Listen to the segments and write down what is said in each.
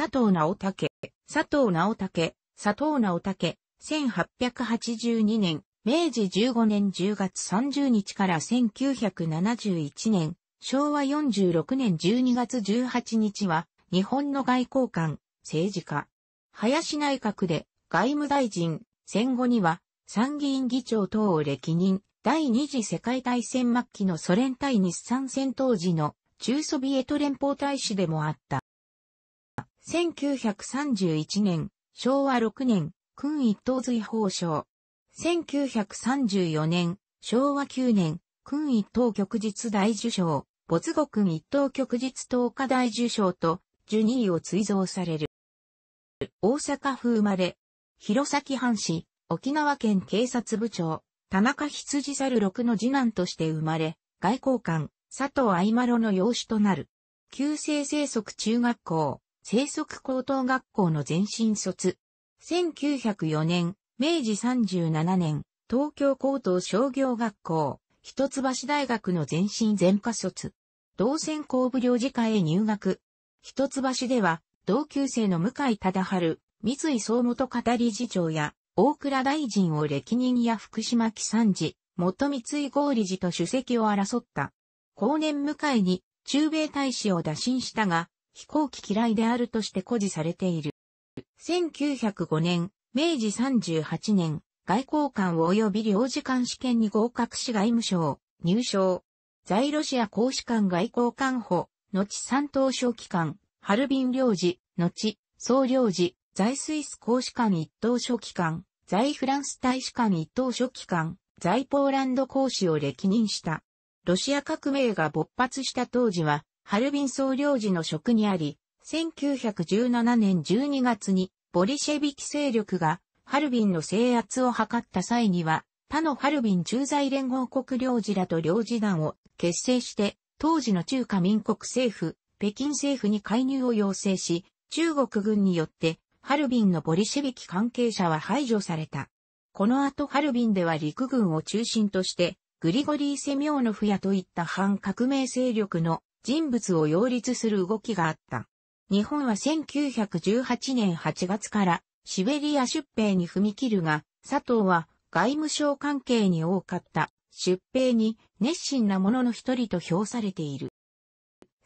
佐藤直武、佐藤直武、佐藤直武、1882年、明治15年10月30日から1971年、昭和46年12月18日は、日本の外交官、政治家。林内閣で外務大臣、戦後には参議院議長等を歴任、第二次世界大戦末期のソ連対日産戦闘時の中ソビエト連邦大使でもあった。1931年、昭和6年、君一等随法賞。1934年、昭和9年、君一等旭日大受賞、没後君一等旭日東華大受賞と、ジュニーを追贈される。大阪府生まれ、弘前藩士、沖縄県警察部長、田中羊猿六の次男として生まれ、外交官、佐藤愛丸の養子となる。旧制生息中学校、生息高等学校の前身卒。1904年、明治37年、東京高等商業学校、一橋大学の前身全科卒。同専工部領事会へ入学。一橋では、同級生の向井忠春、三井総元語り次長や、大倉大臣を歴任や福島木三次、元三井合理寺と主席を争った。後年向井に、中米大使を打診したが、飛行機嫌いであるとして誇示されている。1905年、明治38年、外交官及び領事館試験に合格し外務省、入省。在ロシア公使館外交官補、後三等書機関、ハルビン領事、後、総領事、在スイス公使館一等書記官、在フランス大使館一等書記官、在ポーランド公使を歴任した。ロシア革命が勃発した当時は、ハルビン総領事の職にあり、1917年12月にボリシェビキ勢力がハルビンの制圧を図った際には、他のハルビン駐在連合国領事らと領事団を結成して、当時の中華民国政府、北京政府に介入を要請し、中国軍によってハルビンのボリシェビキ関係者は排除された。この後ハルビンでは陸軍を中心として、グリゴリー・セミョーノフやといった反革命勢力の人物を擁立する動きがあった。日本は1918年8月からシベリア出兵に踏み切るが、佐藤は外務省関係に多かった出兵に熱心な者の一人と評されている。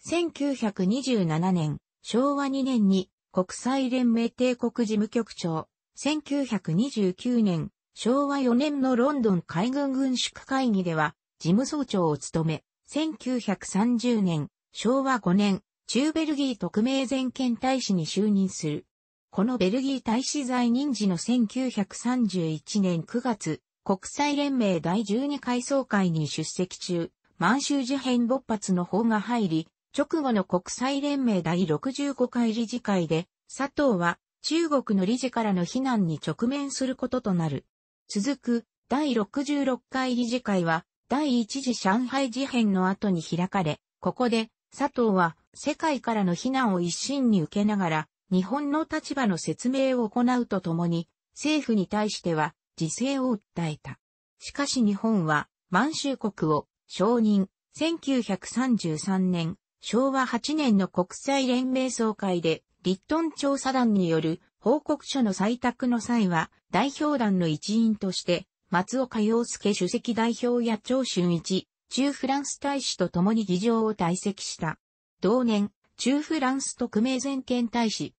1927年、昭和2年に国際連盟帝国事務局長、1929年、昭和4年のロンドン海軍軍縮会議では事務総長を務め、1930年、昭和5年、中ベルギー特命全権大使に就任する。このベルギー大使在任時の1931年9月、国際連盟第12回総会に出席中、満州事変勃発の法が入り、直後の国際連盟第65回理事会で、佐藤は中国の理事からの非難に直面することとなる。続く第66回理事会は第一次上海事変の後に開かれ、ここで佐藤は世界からの非難を一身に受けながら、日本の立場の説明を行うとともに、政府に対しては自制を訴えた。しかし日本は満州国を承認、1933年、昭和8年の国際連盟総会で、立ッ調査団による報告書の採択の際は、代表団の一員として、松岡洋介主席代表や長春一、中フランス大使と共に議場を退席した。同年、中フランス特命全権大使。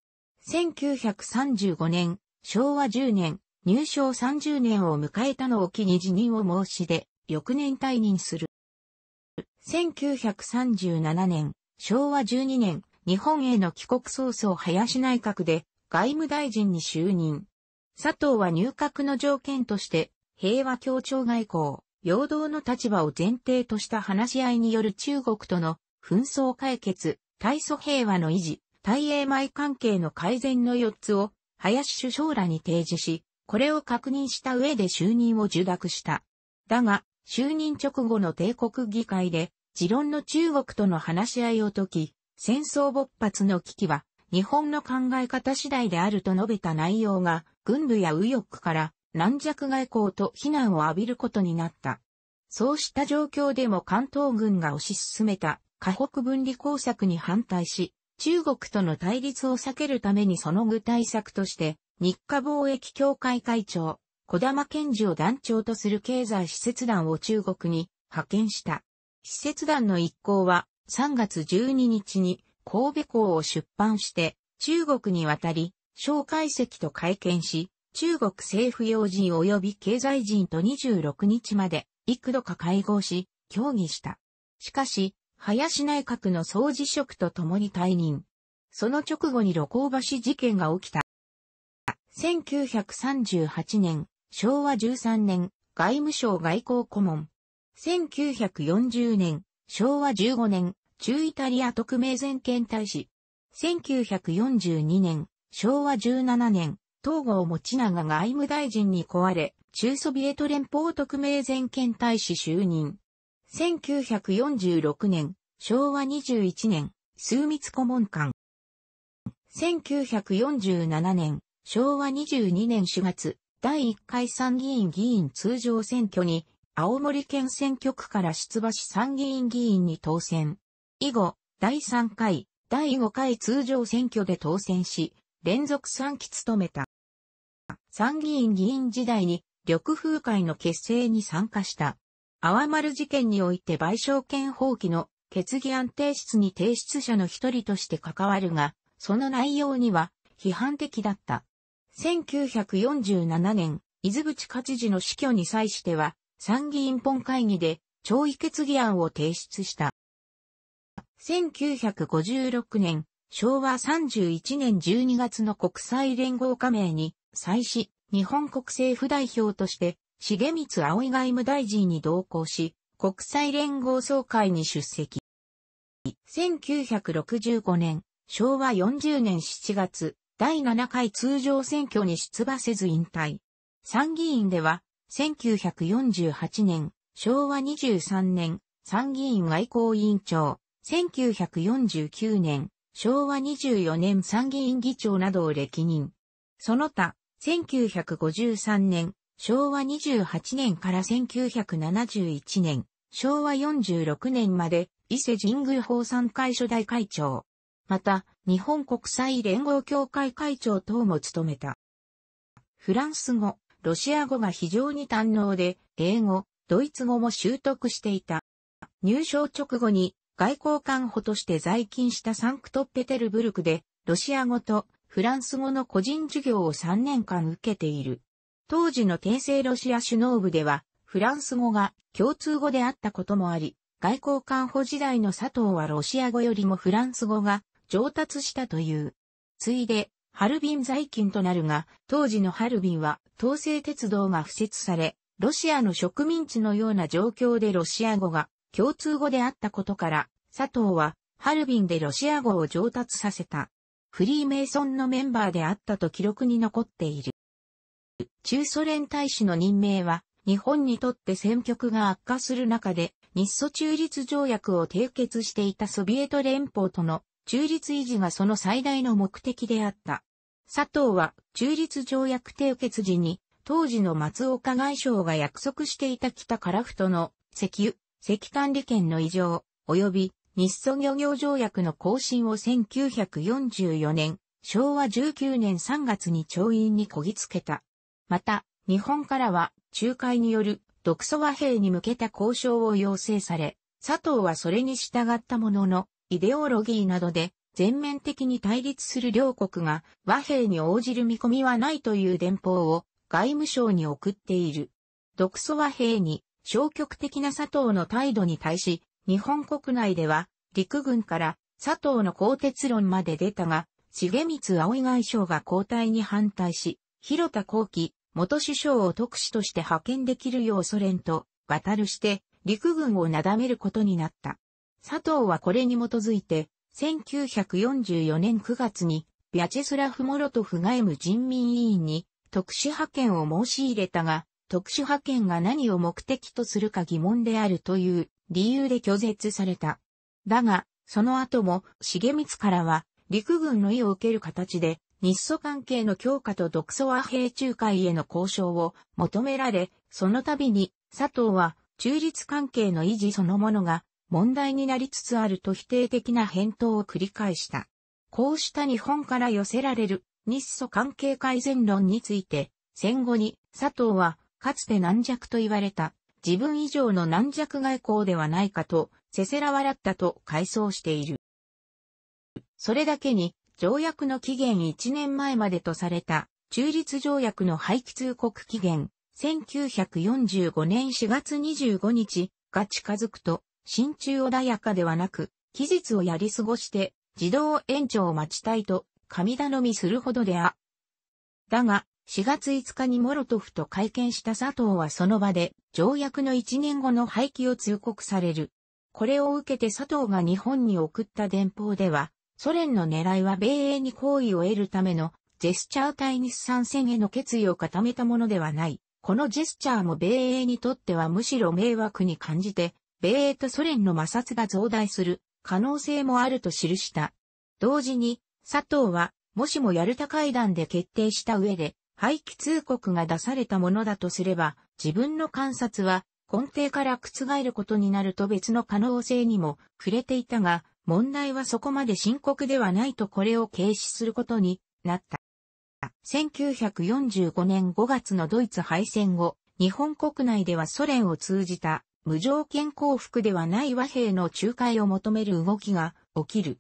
1935年、昭和10年、入省30年を迎えたのを機に辞任を申し出、翌年退任する。1937年、昭和12年、日本への帰国早々林内閣で外務大臣に就任。佐藤は入閣の条件として平和協調外交、陽動の立場を前提とした話し合いによる中国との紛争解決、対祖平和の維持、対英米関係の改善の4つを林首相らに提示し、これを確認した上で就任を受諾した。だが、就任直後の帝国議会で、持論の中国との話し合いを解き、戦争勃発の危機は日本の考え方次第であると述べた内容が、軍部や右翼から軟弱外交と非難を浴びることになった。そうした状況でも関東軍が推し進めた河北分離工作に反対し、中国との対立を避けるためにその具体策として、日華貿易協会会長、小玉健治を団長とする経済施設団を中国に派遣した。施設団の一行は3月12日に神戸港を出版して中国に渡り、小介析と会見し、中国政府要人及び経済人と26日まで幾度か会合し、協議した。しかし、林内閣の総辞職とともに退任。その直後に露光橋事件が起きた。1938年、昭和13年、外務省外交顧問。1940年、昭和15年、中イタリア特命全権大使。1942年、昭和17年、東郷持長が外務大臣に壊れ、中ソビエト連邦特命全権大使就任。1946年、昭和21年、数密顧問官。1947年、昭和22年4月、第1回参議院議員通常選挙に、青森県選挙区から出馬し参議院議員に当選。以後、第3回、第5回通常選挙で当選し、連続3期務めた。参議院議員時代に緑風会の結成に参加した。淡丸事件において賠償権放棄の決議案提出に提出者の一人として関わるが、その内容には批判的だった。1947年、伊豆淵勝治の死去に際しては、参議院本会議で懲位決議案を提出した。1956年、昭和31年12月の国際連合加盟に妻子、日本国政府代表として、重光葵外務大臣に同行し、国際連合総会に出席。1965年、昭和40年7月、第7回通常選挙に出馬せず引退。参議院では、1948年、昭和23年、参議院外交委員長、1949年、昭和24年参議院議長などを歴任。その他、1953年、昭和28年から1971年、昭和46年まで伊勢神宮法産会初代会長。また、日本国際連合協会会長等も務めた。フランス語、ロシア語が非常に堪能で、英語、ドイツ語も習得していた。入省直後に外交官補として在勤したサンクトペテルブルクで、ロシア語とフランス語の個人授業を3年間受けている。当時の帝政ロシア首脳部では、フランス語が共通語であったこともあり、外交官補時代の佐藤はロシア語よりもフランス語が上達したという。ついで、ハルビン在勤となるが、当時のハルビンは統制鉄道が付設され、ロシアの植民地のような状況でロシア語が共通語であったことから、佐藤はハルビンでロシア語を上達させた。フリーメイソンのメンバーであったと記録に残っている。中ソ連大使の任命は、日本にとって戦局が悪化する中で、日ソ中立条約を締結していたソビエト連邦との中立維持がその最大の目的であった。佐藤は中立条約締結時に、当時の松岡外相が約束していた北樺太の石油、石炭利権の異常、及び日ソ漁業条約の更新を1944年、昭和19年3月に調印にこぎつけた。また、日本からは、仲介による独ソ和平に向けた交渉を要請され、佐藤はそれに従ったものの、イデオロギーなどで全面的に対立する両国が和平に応じる見込みはないという電報を外務省に送っている。独ソ和平に消極的な佐藤の態度に対し、日本国内では、陸軍から佐藤の鋼鉄論まで出たが、重光葵外相が交代に反対し、広田幸喜元首相を特使として派遣できるようソ連と渡るして陸軍をなだめることになった。佐藤はこれに基づいて、1944年9月に、ビャチェスラフ・モロトフ外務人民委員に特殊派遣を申し入れたが、特殊派遣が何を目的とするか疑問であるという理由で拒絶された。だが、その後も、重光からは、陸軍の意を受ける形で、日ソ関係の強化と独ソ和平仲介への交渉を求められ、その度に、佐藤は、中立関係の維持そのものが問題になりつつあると否定的な返答を繰り返した。こうした日本から寄せられる日ソ関係改善論について、戦後に佐藤はかつて軟弱と言われた自分以上の軟弱外交ではないかと、せせら笑ったと回想している。それだけに、条約の期限1年前までとされた、中立条約の廃棄通告期限、1945年4月25日が近づくと、心中穏やかではなく、期日をやり過ごして、自動延長を待ちたいと、神頼みするほどであ。だが、4月5日にモロトフと会見した佐藤はその場で条約の1年後の廃棄を通告される。これを受けて佐藤が日本に送った電報では、ソ連の狙いは米英に好意を得るためのジェスチャー対日参戦への決意を固めたものではない。このジェスチャーも米英にとってはむしろ迷惑に感じて、米英とソ連の摩擦が増大する可能性もあると記した。同時に、佐藤は、もしもヤルタ会談で決定した上で、廃棄通告が出されたものだとすれば、自分の観察は根底から覆ることになると別の可能性にも触れていたが、問題はそこまで深刻ではないとこれを軽視することになった。1945年5月のドイツ敗戦後、日本国内ではソ連を通じた無条件降伏ではない和平の仲介を求める動きが起きる。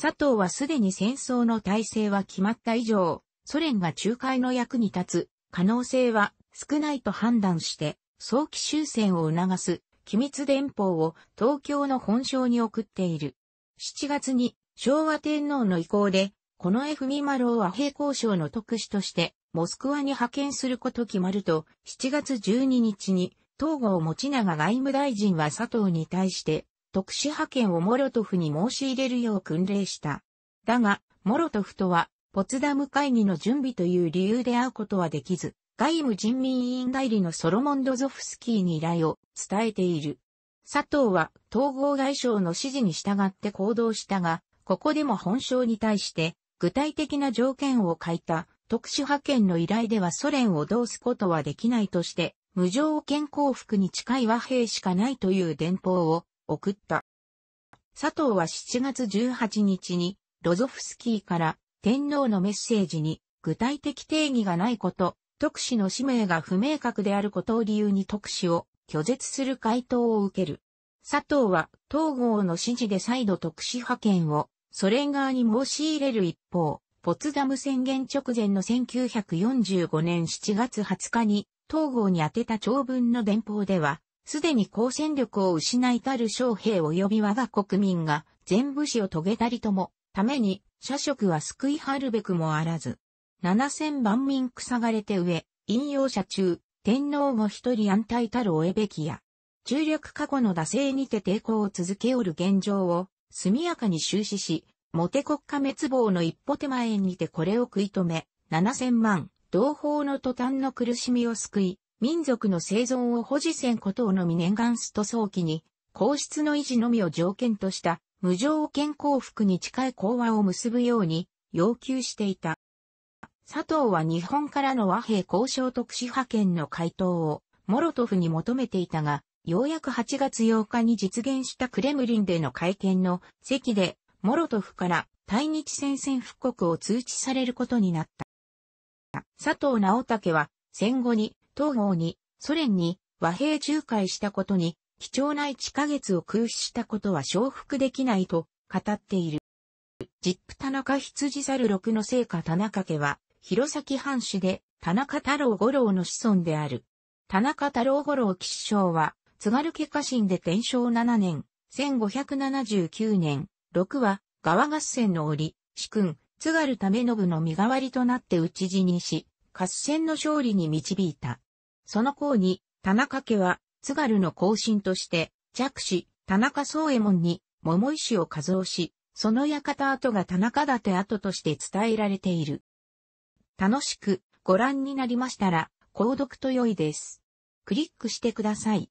佐藤はすでに戦争の体制は決まった以上、ソ連が仲介の役に立つ可能性は少ないと判断して、早期終戦を促す機密電報を東京の本省に送っている。7月に昭和天皇の意向で、この F・ ミマロウ和平交渉の特使として、モスクワに派遣すること決まると、7月12日に、東郷持長外務大臣は佐藤に対して、特使派遣をモロトフに申し入れるよう訓令した。だが、モロトフとはポツダム会議の準備という理由で会うことはできず、外務人民委員代理のソロモン・ドゾフスキーに依頼を伝えている。佐藤は統合外相の指示に従って行動したが、ここでも本省に対して具体的な条件を書いた特殊派遣の依頼ではソ連をどうすことはできないとして、無条件降伏に近い和平しかないという電報を送った。佐藤は7月18日にロゾフスキーから天皇のメッセージに具体的定義がないこと、特使の使命が不明確であることを理由に特使を拒絶する回答を受ける。佐藤は東郷の指示で再度特使派遣をソ連側に申し入れる一方、ポツダム宣言直前の1945年7月20日に東郷に宛てた長文の電報では、すでに抗戦力を失いたる将兵及び我が国民が全部死を遂げたりとも、ために社食は救い張るべくもあらず。七千万民くさがれて上、引用者中、天皇も一人安泰たるおえべきや。重略過去の惰性にて抵抗を続けおる現状を、速やかに終始し、モテ国家滅亡の一歩手前にてこれを食い止め、七千万、同胞の途端の苦しみを救い、民族の生存を保持せんことをのみ念願すと早期に、皇室の維持のみを条件とした無条件降伏に近い講和を結ぶように要求していた。佐藤は日本からの和平交渉特使派遣の回答をモロトフに求めていたが、ようやく8月8日に実現したクレムリンでの会見の席で、モロトフから対日戦線復刻を通知されることになった。佐藤直武は戦後に、東方に、ソ連に和平仲介したことに貴重な1ヶ月を空死したことは承服できないと語っている。ジップ田中羊猿六の聖家田中家は、弘前藩主で田中太郎五郎の子孫である。田中太郎五郎吉祥は、津軽家家臣で天正七年、1579年、六は、川合戦の折、主君、津軽為信の身代わりとなって討ち死にし、合戦の勝利に導いた。その後に、田中家は、津軽の後進として、弱子、田中宗右衛門に、桃石を加造し、その館跡が田中館跡として伝えられている。楽しくご覧になりましたら、購読と良いです。クリックしてください。